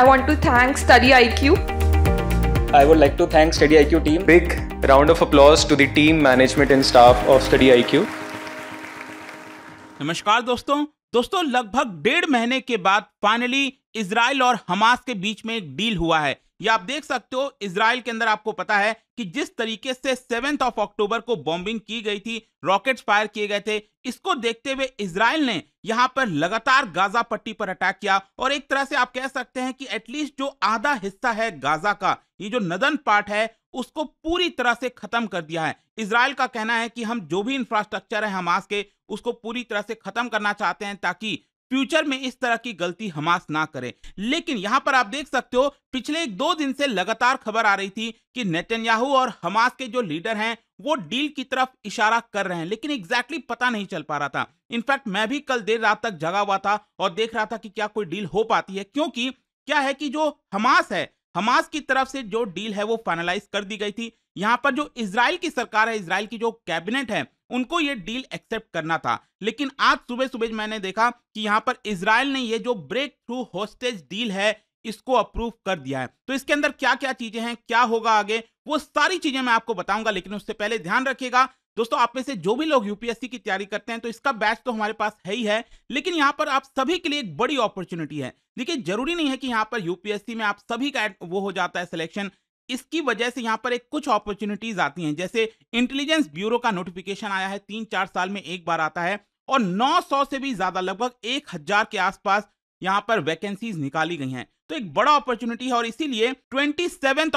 I want to thank Study IQ. I would like to thank Study IQ team. Big round of applause to the team, management and staff of Study IQ. नमस्कार दोस्तों दोस्तों लगभग डेढ़ महीने के बाद finally Israel और Hamas के बीच में एक डील हुआ है ये आप देख सकते हो इसराइल के अंदर आपको पता है कि जिस तरीके से सेवेंथ ऑफ अक्टूबर को बॉम्बिंग की गई थी रॉकेट फायर किए गए थे इसको देखते हुए इसराइल ने यहां पर लगातार गाजा पट्टी पर अटैक किया और एक तरह से आप कह सकते हैं कि एटलीस्ट जो आधा हिस्सा है गाजा का ये जो नदन पार्ट है उसको पूरी तरह से खत्म कर दिया है इसराइल का कहना है कि हम जो भी इंफ्रास्ट्रक्चर है हमास के उसको पूरी तरह से खत्म करना चाहते हैं ताकि फ्यूचर में इस तरह की गलती हमास ना करे लेकिन यहां पर आप देख सकते हो पिछले एक दो दिन से लगातार खबर आ रही थी कि नेतन्याहू और हमास के जो लीडर हैं वो डील की तरफ इशारा कर रहे हैं लेकिन एग्जैक्टली exactly पता नहीं चल पा रहा था इनफैक्ट मैं भी कल देर रात तक जगा हुआ था और देख रहा था कि क्या कोई डील हो पाती है क्योंकि क्या है कि जो हमास है हमास की तरफ से जो डील है वो फाइनलाइज कर दी गई थी यहाँ पर जो इसराइल की सरकार है इसराइल की जो कैबिनेट है उनको ये डील एक्सेप्ट करना था लेकिन आज सुबह सुबह मैंने देखा कि यहाँ पर इसराइल ने ये जो ब्रेक थ्रू होस्टेज डील है इसको अप्रूव कर दिया है तो इसके अंदर क्या क्या चीजें हैं क्या होगा आगे वो सारी चीजें मैं आपको बताऊंगा लेकिन उससे पहले ध्यान रखिएगा दोस्तों आप में से जो भी लोग यूपीएससी की तैयारी करते हैं तो इसका बैच तो हमारे पास है ही है लेकिन यहाँ पर आप सभी के लिए एक बड़ी अपॉर्चुनिटी है देखिए जरूरी नहीं है कि यहाँ पर यूपीएससी में आप सभी का वो हो जाता है सिलेक्शन इसकी वजह से यहाँ पर एक कुछ अपॉर्चुनिटीज आती हैं जैसे इंटेलिजेंस ब्यूरो का नोटिफिकेशन आया है तीन चार साल में एक बार आता है और 900 से भी ज्यादा लगभग एक हजार के आसपास यहाँ पर वैकेंसीज निकाली गई हैं तो एक बड़ा अपॉर्चुनिटी है और इसीलिए ट्वेंटी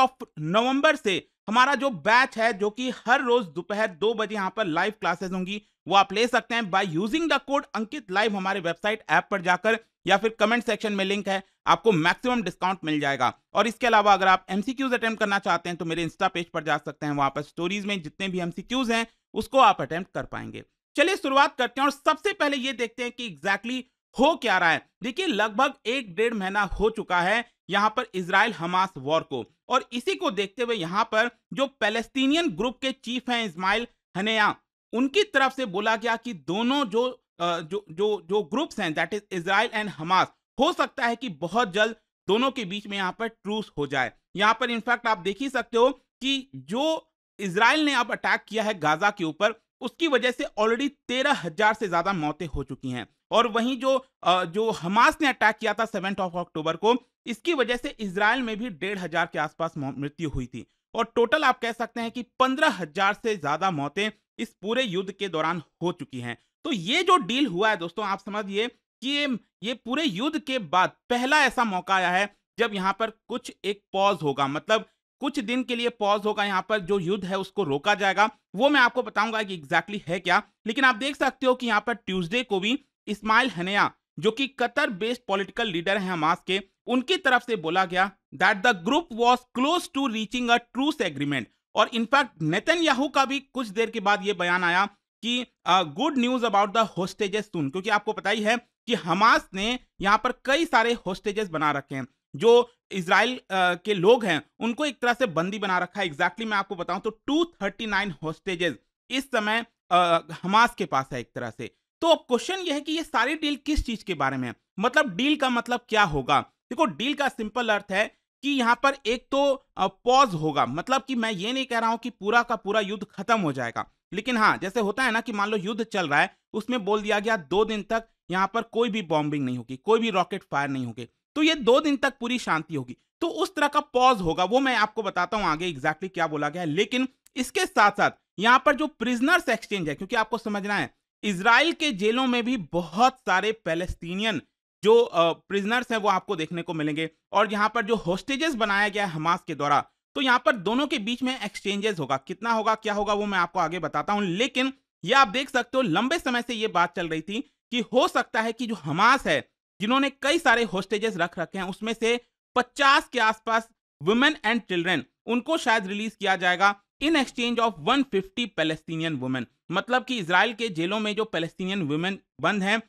ऑफ नवंबर से हमारा जो बैच है जो कि हर रोज दोपहर दो बजे यहाँ पर लाइव क्लासेस होंगी वो आप ले सकते हैं by using the code Ankit live हमारे वेबसाइट ऐप पर जाकर या फिर कमेंट सेक्शन में लिंक है आपको मैक्सिमम डिस्काउंट मिल जाएगा और इसके अलावा अगर आप एमसीक्यूज अटेम्प्ट करना चाहते हैं तो मेरे इंस्टा पेज पर जा सकते हैं वहां पर स्टोरीज में जितने भी एमसीक्यूज हैं उसको आप अटेम्प्ट कर पाएंगे चलिए शुरुआत करते हैं और सबसे पहले ये देखते हैं कि एग्जैक्टली exactly हो क्या रहा है देखिए लगभग एक डेढ़ महीना हो चुका है यहाँ पर इसराइल हमास वॉर को और इसी को देखते हुए यहाँ पर जो पेलेस्तीनियन ग्रुप के चीफ हैं इसमाइल हनेया उनकी तरफ से बोला गया कि दोनों जो जो जो जो ग्रुप्स हैं that is Israel and Hamas हो सकता है कि बहुत जल्द दोनों के बीच में यहाँ पर ट्रूस हो जाए यहाँ पर इनफैक्ट आप देख ही सकते हो कि जो इसराइल ने अब अटैक किया है गाजा के ऊपर उसकी वजह से ऑलरेडी तेरह हजार से ज्यादा मौतें हो चुकी हैं और वहीं जो जो हमास ने अटैक किया था सेवेंथ ऑफ अक्टूबर को इसकी वजह से इसराइल में भी डेढ़ हजार के आसपास मृत्यु हुई थी और टोटल आप कह सकते हैं कि पंद्रह हजार से ज्यादा मौतें इस पूरे युद्ध के दौरान हो चुकी हैं तो ये जो डील हुआ है दोस्तों आप समझिए कि ये पूरे युद्ध के बाद पहला ऐसा मौका आया है जब यहाँ पर कुछ एक पॉज होगा मतलब कुछ दिन के लिए पॉज होगा यहाँ पर जो युद्ध है उसको रोका जाएगा वो मैं आपको बताऊंगा कि एग्जैक्टली है क्या लेकिन आप देख सकते हो कि यहाँ पर ट्यूजडे को भी इस्माइल हनया जो कि कतर बेस्ड पॉलिटिकल लीडर हैं हमास के उनकी तरफ से बोला गया that the group was close to reaching a truce agreement और इनफैक्ट नेतन याहू का भी कुछ देर के बाद ये बयान आया कि good news about the hostages सुन क्योंकि आपको पता ही है कि हमास ने यहाँ पर कई सारे होस्टेजेस बना रखे हैं जो इसराइल के लोग हैं उनको एक तरह से बंदी बना रखा है एग्जैक्टली मैं आपको बताऊं तो 239 होस्टेजेस इस समय हमास के पास है एक तरह से तो क्वेश्चन यह है कि ये सारी डील किस चीज के बारे में है मतलब डील का मतलब क्या होगा देखो डील का सिंपल अर्थ है कि यहाँ पर एक तो पॉज होगा मतलब कि मैं ये नहीं कह रहा हूं कि पूरा का पूरा युद्ध खत्म हो जाएगा लेकिन हाँ जैसे होता है ना कि मान लो युद्ध चल रहा है उसमें बोल दिया गया दो दिन तक यहाँ पर कोई भी बॉम्बिंग नहीं होगी कोई भी रॉकेट फायर नहीं होगी तो ये दो दिन तक पूरी शांति होगी तो उस तरह का पॉज होगा वो मैं आपको बताता हूँ आगे एग्जैक्टली क्या बोला गया है लेकिन इसके साथ साथ यहाँ पर जो प्रिजनर्स एक्सचेंज है क्योंकि आपको समझना है इसराइल के जेलों में भी बहुत सारे पैलेस्टीनियन जो प्रिजनर्स हैं वो आपको देखने को मिलेंगे और यहाँ पर जो होस्टेजेस बनाया गया है हमास के द्वारा तो यहां पर दोनों के बीच में एक्सचेंजेस होगा कितना होगा क्या होगा वो मैं आपको आगे बताता हूं लेकिन ये आप देख सकते हो लंबे समय से ये बात चल रही थी कि हो सकता है कि जो हमास है जिन्होंने कई सारे होस्टेजेस रख रखे हैं उसमें से 50 के आसपास वुमेन एंड चिल्ड्रेन उनको शायद रिलीज किया जाएगा in exchange of 150 Palestinian women मतलब कि इसराइल के जेलों में जो पैलेस्टीनियन वुमेन बंद हैं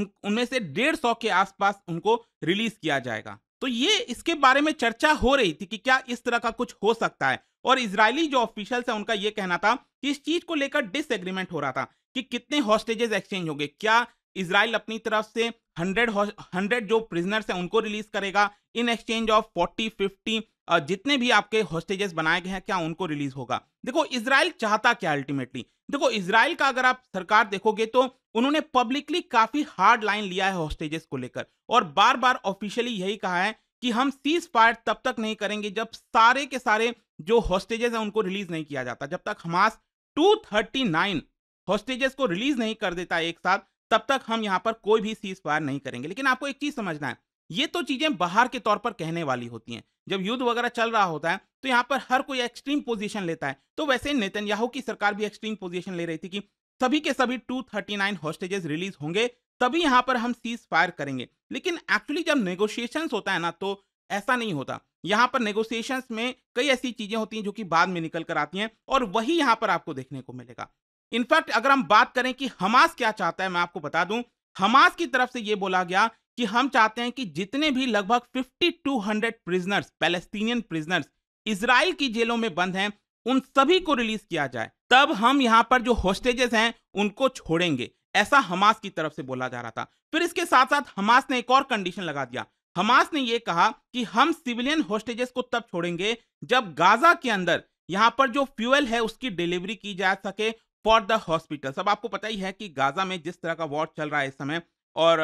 उन उनमें से डेढ़ सौ के आसपास उनको रिलीज किया जाएगा तो ये इसके बारे में चर्चा हो रही थी कि क्या इस तरह का कुछ हो सकता है और इसराइली जो ऑफिशियल्स है उनका यह कहना था कि इस चीज को लेकर डिसएग्रीमेंट हो रहा था कि कितने हॉस्टेजेस एक्सचेंज हो गए क्या इसराइल अपनी तरफ से हंड्रेड हंड्रेड जो प्रिजनर्स हैं उनको रिलीज करेगा in exchange of forty fifty जितने भी आपके हॉस्टेजेस बनाए गए हैं क्या उनको रिलीज होगा देखो इसराइल चाहता क्या अल्टीमेटली देखो इसराइल का अगर आप सरकार देखोगे तो उन्होंने पब्लिकली काफी हार्ड लाइन लिया है हॉस्टेजेस को लेकर और बार बार ऑफिशियली यही कहा है कि हम सीज फायर तब तक नहीं करेंगे जब सारे के सारे जो हॉस्टेजेस हैं उनको रिलीज नहीं किया जाता जब तक हमास 239 हॉस्टेजेस को रिलीज नहीं कर देता एक साथ तब तक हम यहाँ पर कोई भी सीज फायर नहीं करेंगे लेकिन आपको एक चीज समझना है ये तो चीजें बाहर के तौर पर कहने वाली होती हैं जब युद्ध वगैरह चल रहा होता है तो यहाँ पर हर कोई एक्सट्रीम पोजीशन लेता है तो वैसे नेतन्याहू की सरकार भी एक्सट्रीम पोजीशन ले रही थी कि सभी के सभी 239 हॉस्टेजेस रिलीज होंगे तभी यहाँ पर हम सीज फायर करेंगे लेकिन एक्चुअली जब नेगोशिएशन होता है ना तो ऐसा नहीं होता यहाँ पर नेगोशिएशन में कई ऐसी चीजें होती हैं जो कि बाद में निकल कर आती हैं और वही यहाँ पर आपको देखने को मिलेगा इनफैक्ट अगर हम बात करें कि हमास क्या चाहता है मैं आपको बता दूं हमास की तरफ से यह बोला गया कि हम चाहते हैं कि जितने भी लगभग 5200 प्रिजनर्स पैलेस्तीनियन प्रिजनर्स इसराइल की जेलों में बंद हैं उन सभी को रिलीज किया जाए तब हम यहां पर जो होस्टेजेस हैं उनको छोड़ेंगे ऐसा हमास की तरफ से बोला जा रहा था फिर इसके साथ साथ हमास ने एक और कंडीशन लगा दिया हमास ने यह कहा कि हम सिविलियन होस्टेजेस को तब छोड़ेंगे जब गाजा के अंदर यहां पर जो फ्यूल है उसकी डिलीवरी की जा सके फॉर द हॉस्पिटल्स अब आपको पता ही है कि गाजा में जिस तरह का वॉर चल रहा है इस समय और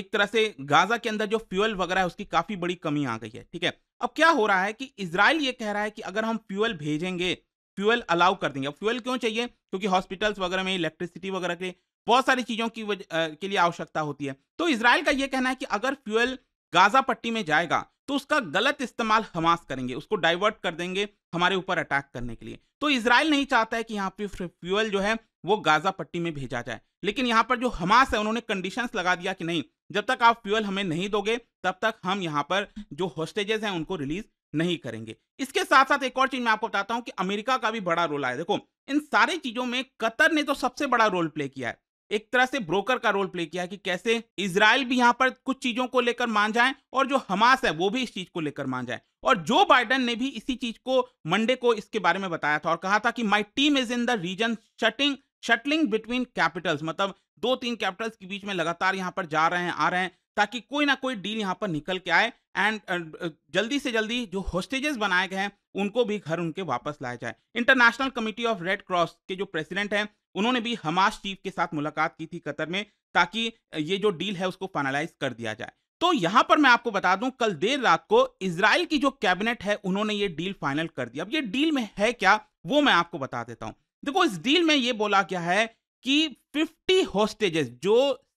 एक तरह से गाजा के अंदर जो फ्यूल वगैरह है उसकी काफ़ी बड़ी कमी आ गई है ठीक है अब क्या हो रहा है कि इसराइल ये कह रहा है कि अगर हम फ्यूल भेजेंगे फ्यूल अलाउ कर देंगे अब फ्यूल क्यों चाहिए क्योंकि हॉस्पिटल्स वगैरह में इलेक्ट्रिसिटी वगैरह के बहुत सारी चीज़ों की आ, के लिए आवश्यकता होती है तो इसराइल का यह कहना है कि अगर फ्यूल गाजा पट्टी में जाएगा तो उसका गलत इस्तेमाल हमास करेंगे उसको डाइवर्ट कर देंगे हमारे ऊपर अटैक करने के लिए तो इसराइल नहीं चाहता है कि यहाँ पे फ्यूअल जो है वो गाजा पट्टी में भेजा जाए लेकिन यहाँ पर जो हमास है उन्होंने कंडीशंस लगा दिया कि नहीं जब तक आप फ्यूअल हमें नहीं दोगे तब तक हम यहाँ पर जो होस्टेजेस हैं उनको रिलीज नहीं करेंगे इसके साथ साथ एक और चीज मैं आपको बताता हूँ कि अमेरिका का भी बड़ा रोल आया देखो इन सारी चीजों में कतर ने तो सबसे बड़ा रोल प्ले किया है एक तरह से ब्रोकर का रोल प्ले किया है कि कैसे इसराइल भी यहाँ पर कुछ चीजों को लेकर मान जाए और जो हमास है वो भी इस चीज को लेकर मान जाए और जो बाइडन ने भी इसी चीज को मंडे को इसके बारे में बताया था और कहा था कि my team is in the region shutting shuttling between capitals मतलब दो तीन कैपिटल्स के बीच में लगातार यहां पर जा रहे हैं आ रहे हैं ताकि कोई ना कोई डील यहाँ पर निकल के आए एंड uh, uh, जल्दी से जल्दी जो होस्टेजेस बनाए गए हैं उनको भी घर उनके वापस लाया जाए International Committee of Red Cross के जो प्रेसिडेंट हैं उन्होंने भी हमास चीफ के साथ मुलाकात की थी कतर में ताकि uh, ये जो डील है उसको फाइनलाइज कर दिया जाए तो यहां पर मैं आपको बता दूं कल देर रात को इसराइल की जो कैबिनेट है उन्होंने ये डील फाइनल कर दी अब ये डील में है क्या वो मैं आपको बता देता हूं देखो इस डील में ये बोला गया है कि 50 होस्टेजेस जो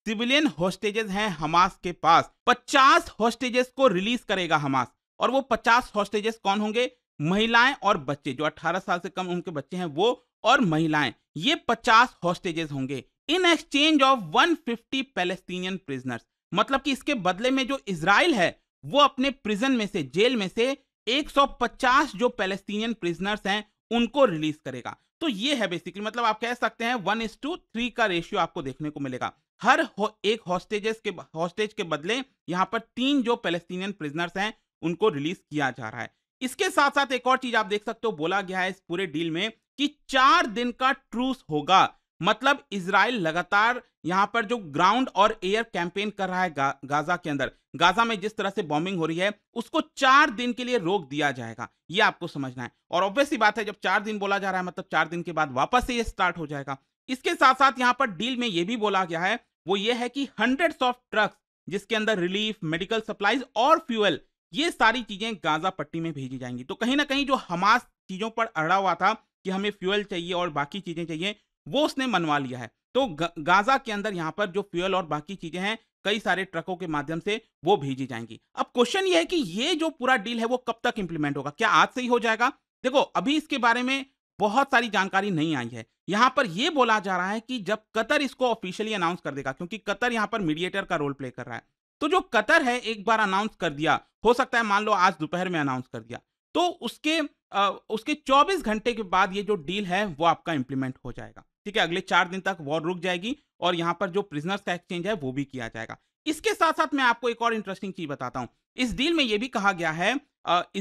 सिविलियन होस्टेजेस हैं हमास के पास 50 होस्टेजेस को रिलीज करेगा हमास और वो 50 होस्टेजेस कौन होंगे महिलाएं और बच्चे जो 18 साल से कम उनके बच्चे हैं वो और महिलाएं ये 50 होस्टेजेस होंगे in exchange of 150 Palestinian prisoners मतलब कि इसके बदले में जो इसराइल है वो अपने प्रिजन में से जेल में से 150 जो पैलेस्टीनियन प्रिजनर्स हैं उनको रिलीज करेगा तो ये है बेसिकली मतलब आप कह सकते हैं वन इज टू थ्री का रेशियो आपको देखने को मिलेगा हर हो, एक हॉस्टेजेस के हॉस्टेज के बदले यहाँ पर तीन जो पैलेस्टीनियन प्रिजनर्स हैं उनको रिलीज किया जा रहा है इसके साथ साथ एक और चीज आप देख सकते हो बोला गया है इस पूरे डील में कि चार दिन का ट्रूस होगा मतलब इसराइल लगातार यहां पर जो ग्राउंड और एयर कैंपेन कर रहा है गा, गाजा के अंदर गाजा में जिस तरह से बॉम्बिंग हो रही है उसको चार दिन के लिए रोक दिया जाएगा ये आपको समझना है और ऑब्वियसली बात है जब चार दिन बोला जा रहा है मतलब चार दिन के बाद वापस से ये स्टार्ट हो जाएगा इसके साथ साथ यहाँ पर डील में ये भी बोला गया है वो ये है कि हंड्रेड्स ऑफ ट्रक्स जिसके अंदर रिलीफ मेडिकल सप्लाईज और फ्यूएल ये सारी चीजें गाजा पट्टी में भेजी जाएंगी तो कहीं ना कहीं जो हमास चीजों पर अड़ा हुआ था कि हमें फ्यूएल चाहिए और बाकी चीजें चाहिए वो उसने मनवा लिया है तो गाजा के अंदर यहाँ पर जो फ्यूल और बाकी चीजें हैं कई सारे ट्रकों के माध्यम से वो भेजी जाएंगी अब क्वेश्चन ये है कि ये जो पूरा डील है वो कब तक इंप्लीमेंट होगा क्या आज से ही हो जाएगा देखो अभी इसके बारे में बहुत सारी जानकारी नहीं आई है यहां पर यह बोला जा रहा है कि जब कतर इसको ऑफिशियली अनाउंस कर देगा क्योंकि कतर यहां पर मीडिएटर का रोल प्ले कर रहा है तो जो कतर है एक बार अनाउंस कर दिया हो सकता है मान लो आज दोपहर में अनाउंस कर दिया तो उसके आ, उसके 24 घंटे के बाद ये जो डील है वो आपका इंप्लीमेंट हो जाएगा ठीक है अगले चार दिन तक वॉर रुक जाएगी और यहाँ पर जो प्रिजनर्स का एक्सचेंज है वो भी किया जाएगा इसके साथ साथ मैं आपको एक और इंटरेस्टिंग चीज बताता हूँ इस डील में यह भी कहा गया है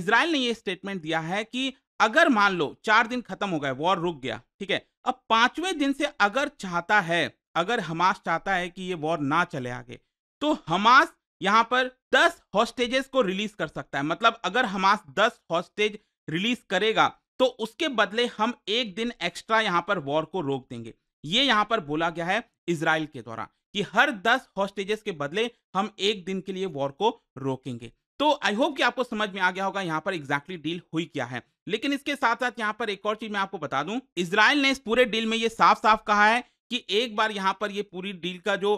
इसराइल ने यह स्टेटमेंट दिया है कि अगर मान लो चार दिन खत्म हो गए वॉर रुक गया ठीक है अब पांचवें दिन से अगर चाहता है अगर हमास चाहता है कि ये वॉर ना चले आगे तो हमास यहां पर दस हॉस्टेजेस को रिलीज कर सकता है मतलब अगर हमास दस हॉस्टेज रिलीज करेगा तो उसके बदले हम एक दिन एक्स्ट्रा यहां पर वॉर को रोक देंगे ये यहां पर बोला गया है इसराइल के द्वारा कि हर दस हॉस्टेजेस के बदले हम एक दिन के लिए वॉर को रोकेंगे तो आई होप कि आपको समझ में आ गया होगा यहाँ पर एग्जैक्टली डील हुई क्या है लेकिन इसके साथ साथ यहाँ पर एक और चीज मैं आपको बता दूं इसराइल ने इस पूरे डील में ये साफ साफ कहा है कि एक बार यहाँ पर ये पूरी डील का जो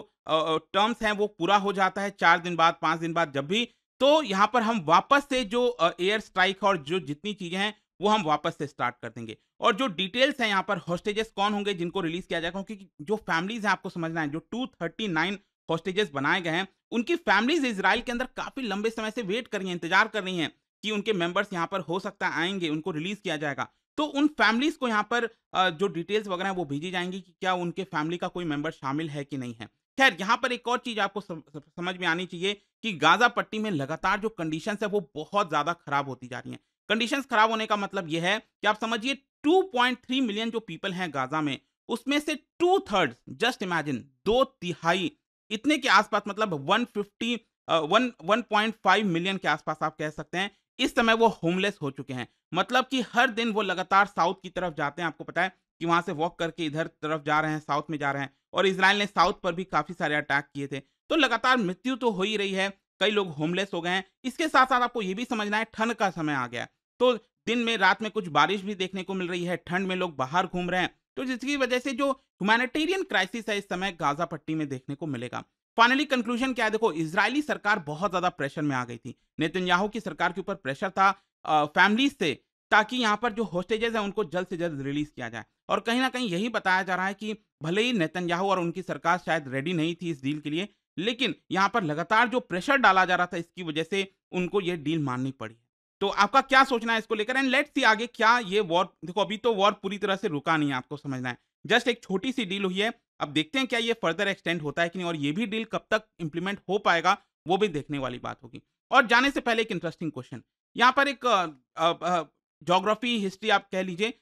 टर्म्स है वो पूरा हो जाता है चार दिन बाद पांच दिन बाद जब भी तो यहाँ पर हम वापस से जो एयर स्ट्राइक और जो जितनी चीजें हैं वो हम वापस से स्टार्ट कर देंगे और जो डिटेल्स हैं यहाँ पर हॉस्टेजेस कौन होंगे जिनको रिलीज किया जाएगा क्योंकि जो फैमिलीज हैं आपको समझना है जो 239 हॉस्टेजेस बनाए गए हैं उनकी फैमिलीज इसराइल के अंदर काफी लंबे समय से वेट कर रही है इंतजार कर रही हैं कि उनके मेंबर्स यहाँ पर हो सकता है आएंगे उनको रिलीज किया जाएगा तो उन फैमिलीज को यहाँ पर जो डिटेल्स वगैरह है वो भेजी जाएंगी कि क्या उनके फैमिली का कोई मेंबर शामिल है कि नहीं है खैर यहाँ पर एक और चीज आपको समझ में आनी चाहिए कि गाजा पट्टी में लगातार जो कंडीशन है वो बहुत ज्यादा खराब होती जा रही है कंडीशंस खराब होने का मतलब यह है कि आप समझिए 2.3 मिलियन जो पीपल हैं गाजा में उसमें से टू थर्ड जस्ट इमेजिन दो तिहाई इतने के आसपास मतलब 150 वन मिलियन के आसपास आप कह सकते हैं इस समय वो होमलेस हो चुके हैं मतलब कि हर दिन वो लगातार साउथ की तरफ जाते हैं आपको पता है कि वहां से वॉक करके इधर तरफ जा रहे हैं साउथ में जा रहे हैं और इसराइल ने साउथ पर भी काफी सारे अटैक किए थे तो लगातार मृत्यु तो हो ही रही है कई लोग होमलेस हो गए हैं इसके साथ साथ आपको ये भी समझना है ठंड का समय आ गया है तो दिन में रात में कुछ बारिश भी देखने को मिल रही है ठंड में लोग बाहर घूम रहे हैं तो जिसकी वजह से जो ह्यूमैनिटेरियन क्राइसिस है इस समय गाजा पट्टी में देखने को मिलेगा फाइनली कंक्लूजन क्या है देखो इसराइली सरकार बहुत ज्यादा प्रेशर में आ गई थी नेतन्याहू की सरकार के ऊपर प्रेशर था फैमिलीज से ताकि यहाँ पर जो होस्टेजेस हैं उनको जल्द से जल्द रिलीज किया जाए और कहीं ना कहीं यही बताया जा रहा है कि भले ही नेतन्याहू और उनकी सरकार शायद रेडी नहीं थी इस डील के लिए लेकिन यहाँ पर लगातार जो प्रेशर डाला जा रहा था इसकी वजह से उनको ये डील माननी पड़ी तो आपका क्या सोचना है इसको लेकर एंड लेट्स सी आगे क्या ये वॉर देखो अभी तो वॉर पूरी तरह से रुका नहीं है आपको समझना है जस्ट एक छोटी सी डील हुई है अब देखते हैं क्या ये फर्दर एक्सटेंड होता है कि नहीं और ये भी डील कब तक इंप्लीमेंट हो पाएगा वो भी देखने वाली बात होगी और जाने से पहले एक इंटरेस्टिंग क्वेश्चन यहाँ पर एक जोग्राफी हिस्ट्री आप कह लीजिए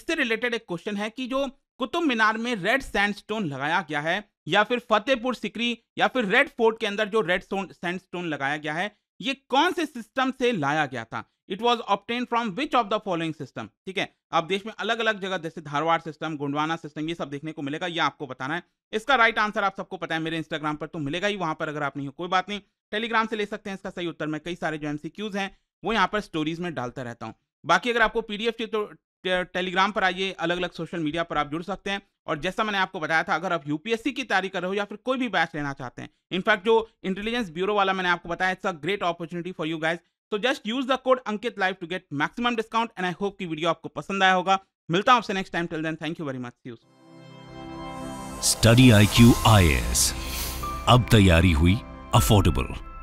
इससे रिलेटेड एक क्वेश्चन है कि जो कुतुब मीनार में रेड सैंडस्टोन लगाया गया है या फिर फतेहपुर सिकरी या फिर रेड फोर्ट के अंदर जो रेड सैंडस्टोन लगाया गया है ये कौन से सिस्टम से लाया गया था it was obtained from which of the following system ठीक है आप देश में अलग अलग जगह जैसे धारवाड़ सिस्टम गुंडवाना सिस्टम ये सब देखने को मिलेगा ये आपको बताना है इसका राइट आंसर आप सबको पता है मेरे इंस्टाग्राम पर तो मिलेगा ही वहां पर अगर आप नहीं हो कोई बात नहीं टेलीग्राम से ले सकते हैं इसका सही उत्तर में कई सारे जो एमसीक्यूज हैं वो यहाँ पर स्टोरीज में डालता रहता हूँ बाकी अगर आपको पीडीएफ चाहिए तो टेलीग्राम पर आइए अलग अलग सोशल मीडिया पर आप जुड़ सकते हैं और जैसा मैंने आपको बताया था अगर आप यूपीएससी की तैयारी कर रहे हो या फिर कोई भी बैच लेना चाहते हैं इनफैक्ट जो इंटेलिजेंस ब्यूरो वाला मैंने आपको बताया it's a great opportunity for you guys तो just use the code Ankit live to get maximum discount and I hope की वीडियो आपको पसंद आया होगा मिलता हूं आपसे next time till then thank you very much use study I Q I S अब तैयारी हुई अफोर्डेबल